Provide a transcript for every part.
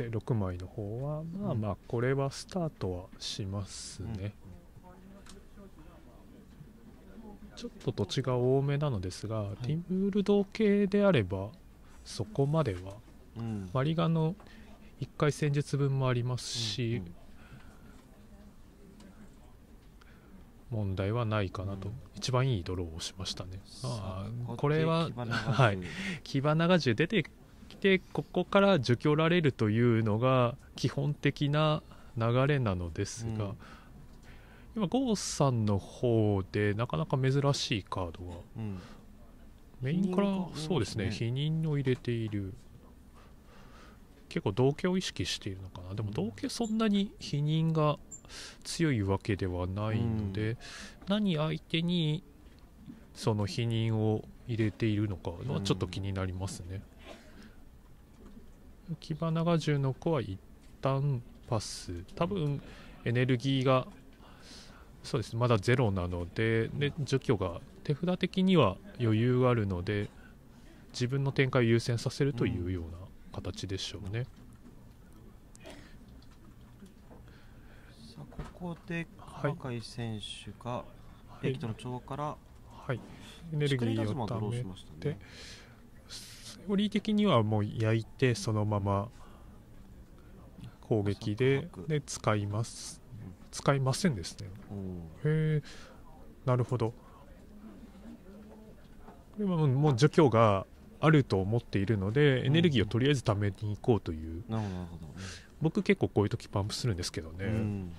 て6枚の方はまあまあこれはスタートはしますね、うん、ちょっと土地が多めなのですが、はい、ティンブルド系であればそこまでは、うん、マリガの1回戦術分もありますし、うん問題はないかなと、うん、一番いいドローをしましたね。あこれは、はい、キバナガ出ててここから除去られるというのが基本的な流れなのですが、うん、今郷さんの方でなかなか珍しいカードが、うん、メインからそうですね避妊を入れている結構同居を意識しているのかなでも同居そんなに避妊が強いわけではないので、うん、何相手にその否認を入れているのかはちょっと気になりますね。うんキバナガジュの子は一旦パス多分エネルギーがそうですまだゼロなのでで除去が手札的には余裕があるので自分の展開を優先させるというような形でしょうね。うん、さあここで川海選手が、はい、駅との調和から、はい、エネルギーを貯めて、た、ね。ーリー的にはもう焼いてそのまま攻撃でで使います使いませんですねへえなるほどこれはもう除去があると思っているのでエネルギーをとりあえず貯めに行こうという、僕結構こういう時パンプするんですけどね、うん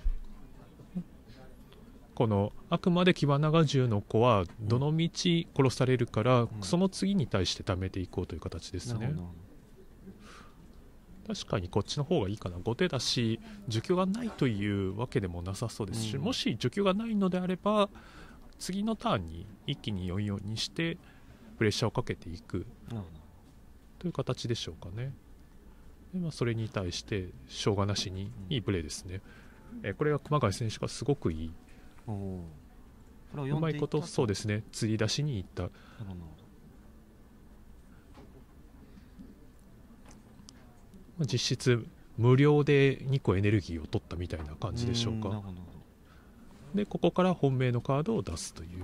このあくまでキバナガ銃の子はどの道殺されるから、その次に対して貯めていこうという形ですね。確かにこっちの方がいいかな後手だし除去がないというわけでもなさそうですし、うん、もし需給がないのであれば次のターンに一気に44にしてプレッシャーをかけていくという形でしょうかねで、まあ、それに対してしょうがなしにいいプレーですね、えこれが熊谷選手がすごくいいうまいことそうですね釣り出しに行った実質無料で2個エネルギーを取ったみたいな感じでしょうかでここから本命のカードを出すという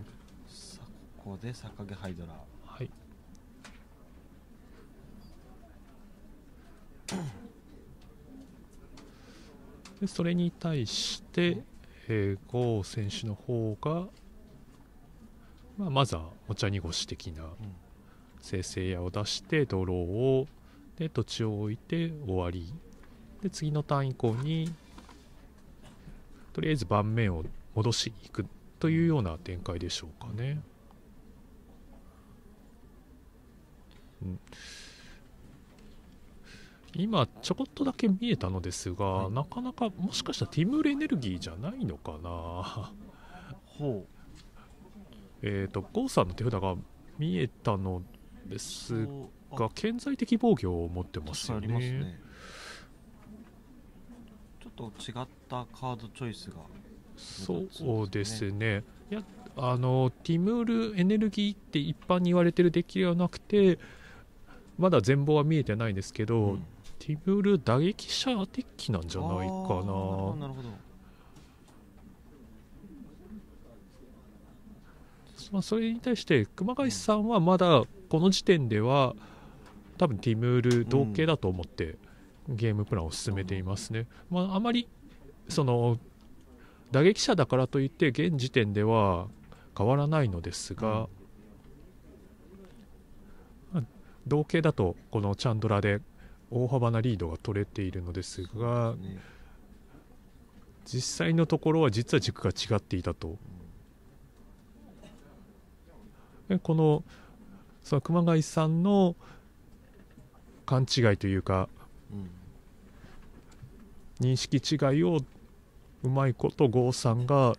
さあここで逆毛ハイドラはいでそれに対して平剛選手の方が、まあ、まずはお茶濁し的な生成屋を出してドローをで土地を置いて終わりで次のターン以降にとりあえず盤面を戻しに行くというような展開でしょうかね。うん今ちょこっとだけ見えたのですが、はい、なかなかもしかしたらティムールエネルギーじゃないのかなほうえっ、ー、と郷さんの手札が見えたのですが顕在的防御を持ってますよね、ね、ちょっと違ったカードチョイスが、ね、そうですねいやあのティムールエネルギーって一般に言われてるデッキではなくてまだ全貌は見えてないんですけど、うんキブル打撃者的なんじゃないかななるほどまあ、それに対して熊谷さんはまだこの時点では多分ティムール同型だと思ってゲームプランを進めていますね、まあ、あまりその打撃者だからといって現時点では変わらないのですが、同型だとこのチャンドラで大幅なリードが取れているのですが、ね、実際のところは実は軸が違っていたと。このその熊谷さんの勘違いというか、うん、認識違いをうまいこと郷さんが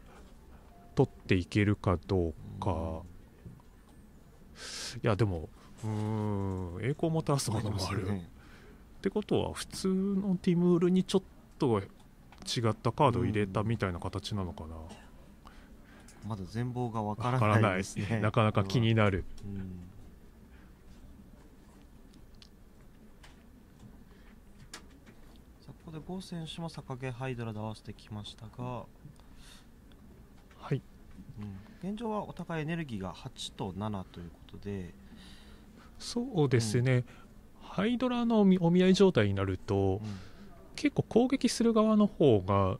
取っていけるかどうか、うん、いやでもうん栄光もたらすものもある、ってことは普通のティムールにちょっと違ったカードを入れたみたいな形なのかな、うん、まだ全貌がわからないですねななかなか気になる、うん、さあここで郷選手も逆毛ハイドラで合わせてきましたがはい、うん、現状はお互いエネルギーが8と7ということでそうですね、ハイドラのお見合い状態になると、うん、結構攻撃する側の方が、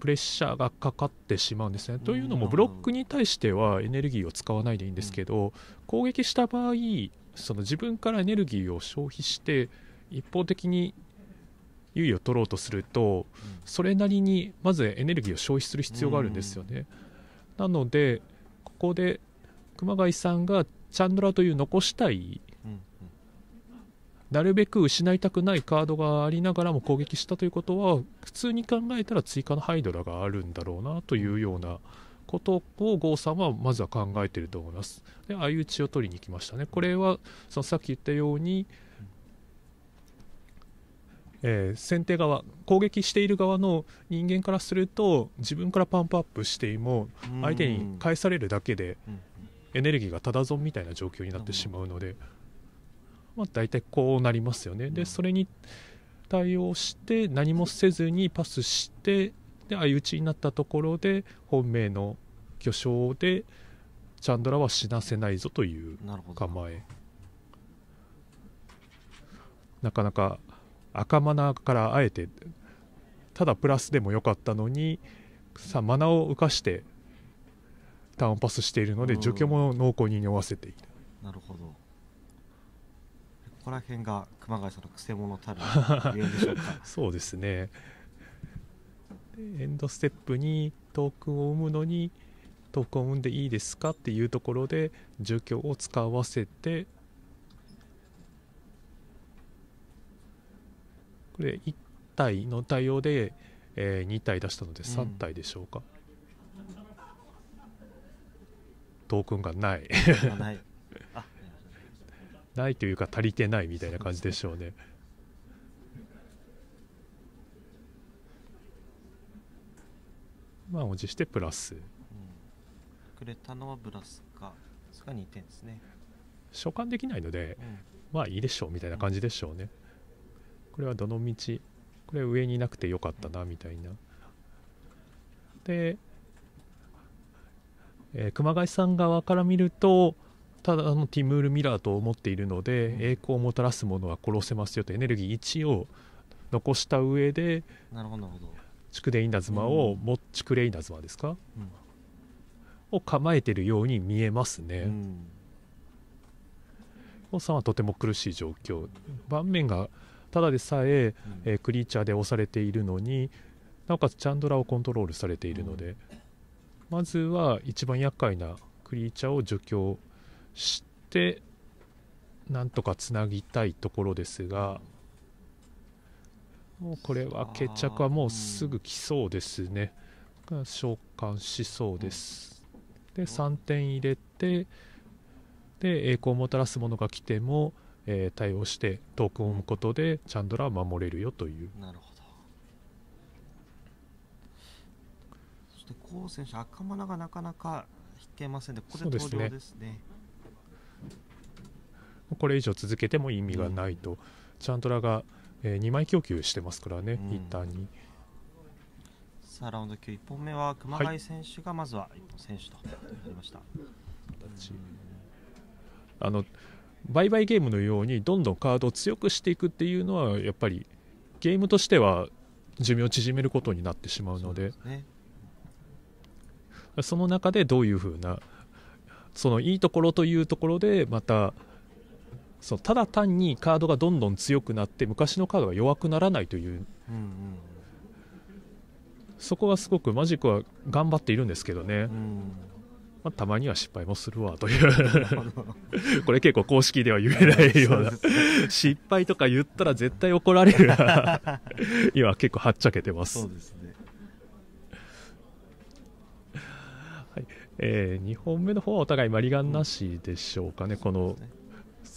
プレッシャーがかかってしまうんですね。というのもブロックに対してはエネルギーを使わないでいいんですけど、攻撃した場合その自分からエネルギーを消費して一方的に優位を取ろうとすると、それなりにまずエネルギーを消費する必要があるんですよね。なのでここで熊谷さんがチャンドラという残したいなるべく失いたくないカードがありながらも攻撃したということは普通に考えたら追加のハイドラがあるんだろうなというようなことを郷さんはまずは考えてると思います。で相打ちを取りに行きましたね。これはそのさっき言ったように、えー、先手側攻撃している側の人間からすると自分からパンプアップしても相手に返されるだけでエネルギーがただ損みたいな状況になってしまうので。まあ、大体こうなりますよね。でそれに対応して何もせずにパスしてで相打ちになったところで本命の巨匠でチャンドラは死なせないぞという構えなかなか赤マナからあえてただプラスでもよかったのにさあマナを浮かしてターンパスしているので除去も濃厚に匂わせている。なるほどこら辺が熊谷さんのくせ者たる そうですねエンドステップにトークンを生むのにトークンを生んでいいですかっていうところで住居を使わせてこれ1体の対応で、えー、2体出したので3体でしょうか、うん、トークンがないないというか足りてないみたいな感じでしょうね。満を持してプラス、うん、くれたのはプラスかそれが2点ですね所感できないので、うん、まあいいでしょうみたいな感じでしょうね、うん、これはどの道これ上になくてよかったなみたいな、で、えー、熊谷さん側から見るとただのティムール・ミラーと思っているので、栄光をもたらすものは殺せますよとエネルギー1を残した上でなるほどチクデイナ妻を、もチクレイナ妻ですか、うん、を構えてるように見えますね。うん、さんはとても苦しい状況盤面がただでさええクリーチャーで押されているのになおかつチャンドラをコントロールされているので、うん、まずは一番厄介なクリーチャーを除去してなんとかつなぎたいところですがもうこれは決着はもうすぐ来そうですね召喚しそうですで3点入れてで栄光をもたらすものが来ても、えー、対応してトークを生むことでチャンドラは守れるよというなるほどそしてコウ選手赤マナがなかなか引けませんでここで投了ですねこれ以上続けても意味がないと、チャントラが、えー、2枚供給してますからね、一旦に。さあラウンド9、1本目は熊谷選手がまずは選手となりました。あの売買ゲームのようにどんどんカードを強くしていくっていうのはやっぱりゲームとしては寿命を縮めることになってしまうのでそ、ね、その中でどういうふうなそのいいところというところでまたそうただ単にカードがどんどん強くなって昔のカードが弱くならないという、うんうん、そこがすごくマジックは頑張っているんですけどね、うんまあ、たまには失敗もするわという これ結構公式では言えないような 失敗とか言ったら絶対怒られる 今結構はっちゃけてますそうですね、はいえー、2本目の方はお互いマリガンなしでしょうかねこの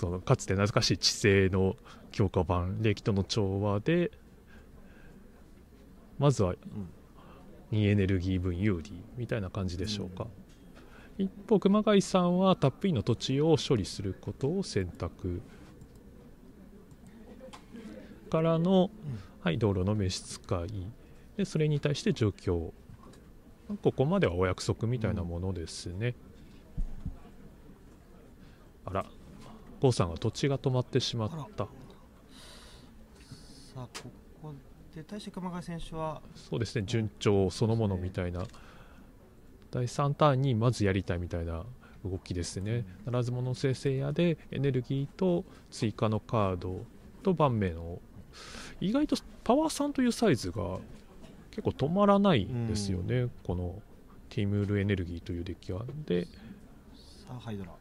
そのかつて懐かしい地性の強化版歴との調和でまずは、2エネルギー分有利みたいな感じでしょうか、うん、一方熊谷さんはたっぷりの土地を処理することを選択からの、はい、道路の召使いでそれに対して除去ここまではお約束みたいなものですね、うん、あら郷さんが土地が止まってしまったさあここで対して熊谷選手はそうですね順調そのものみたいな、第3ターンにまずやりたいみたいな動きですね、うん、ならず者生成屋でエネルギーと追加のカードと盤面を意外とパワー3というサイズが結構止まらないんですよね、うん、このティムールエネルギーというデッキは。でさあハイドラ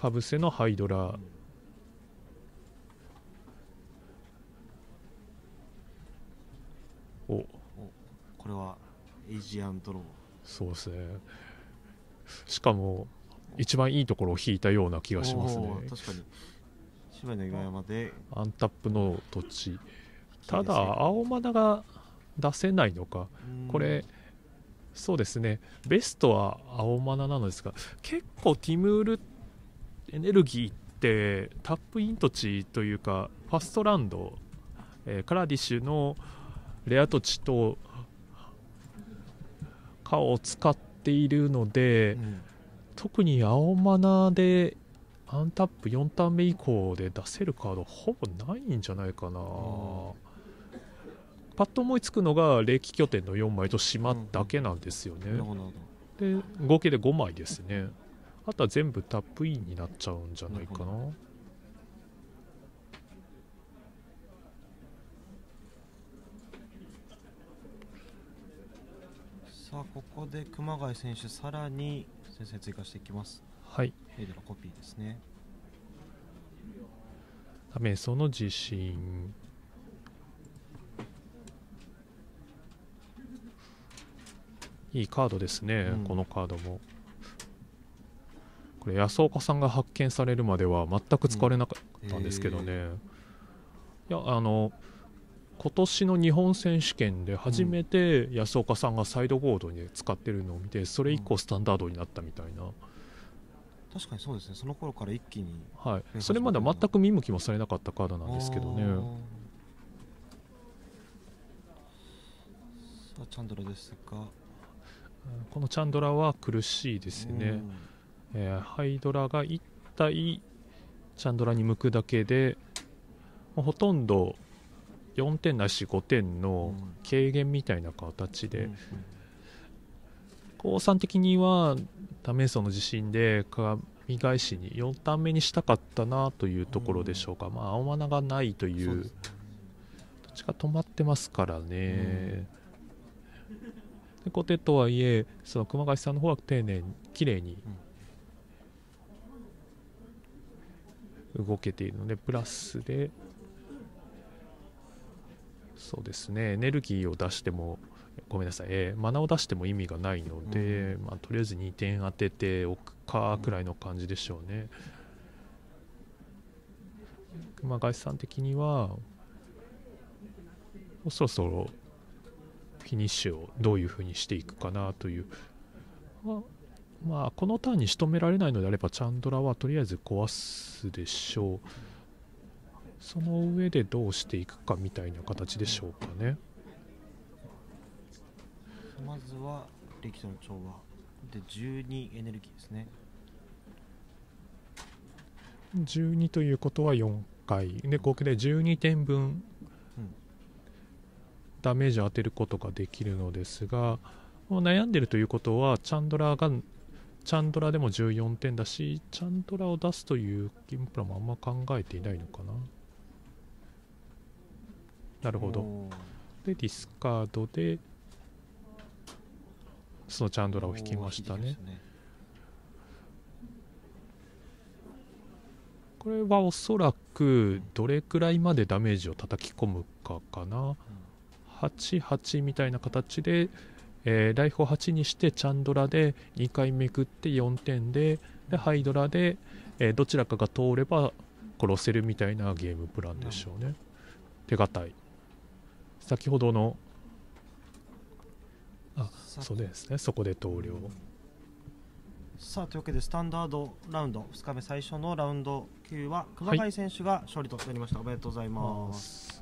かぶせのハイドラおこれはエイジアンドローそうっすねしかも一番いいところを引いたような気がしますね確かに芝居の岩山でアンタップの土地ただ青マナが出せないのかこれそうですねベストは青マナなのですが結構ティムールエネルギーってタップイン土地というかファストランド、えー、カラディッシュのレア土地とかを使っているので、うん、特に青マナーでアンタップ4ターン目以降で出せるカードほぼないんじゃないかな、うん、パッと思いつくのが冷気拠点の4枚と島だけなんですよね、うん、で合計で5枚ですねあとは全部タップインになっちゃうんじゃないかな、さあここで熊谷選手さらに先生追加していきますはいヘイドのコピーですねためその自信いいカードですね、うん、このカードもこれ安岡さんが発見されるまでは全く使われなかったんですけどね、うんえー、いやあの今年の日本選手権で初めて安岡さんがサイドボードに使ってるのを見てそれ以降スタンダードになったみたいな、確かにそうですねその頃から一気に、はい、それまでは全く見向きもされなかったカードなんですけどねあチャンドラですかこのチャンドラは苦しいですね、えー、ハイドラが1体チャンドラに向くだけで、まあ、ほとんど4点なし5点の軽減みたいな形で、うん、高的にはダメ層の地震で鏡返しに4ターン目にしたかったなというところでしょうか、うん、まあ青穴がないという、どっちか止まってますからね。うん、で後手とはいえその熊谷さんの方は丁寧に綺麗に、動けているのでプラスでそうですねエネルギーを出してもごめんなさい、えー、マナを出しても意味がないので、うん、まあ、とりあえず2点当てておくかくらいの感じでしょうね。熊谷さん的にはそろそろフィニッシュをどういうふうにしていくかなという。まあ、このターンに仕留められないのであればチャンドラはとりあえず壊すでしょうその上でどうしていくかみたいな形でしょうかねまずは力との調和で12エネルギーですね12ということは4回で合計で12点分ダメージを当てることができるのですが、悩んでるということはチャンドラーがチャンドラでも14点だしチャンドラを出すというゲムプランもあんま考えていないのかななるほどでディスカードでそのチャンドラを引きましたねこれはおそらくどれくらいまでダメージを叩き込むかかな88みたいな形でえー、ライフを8にしてチャンドラで2回めくって4点ででハイドラで、えー、どちらかが通れば殺せるみたいなゲームプランでしょうね手堅い先ほどのあそうですねそこで投了さあというわけでスタンダードラウンド2日目最初のラウンド9は熊谷選手が勝利となりました、はい、おめでとうございます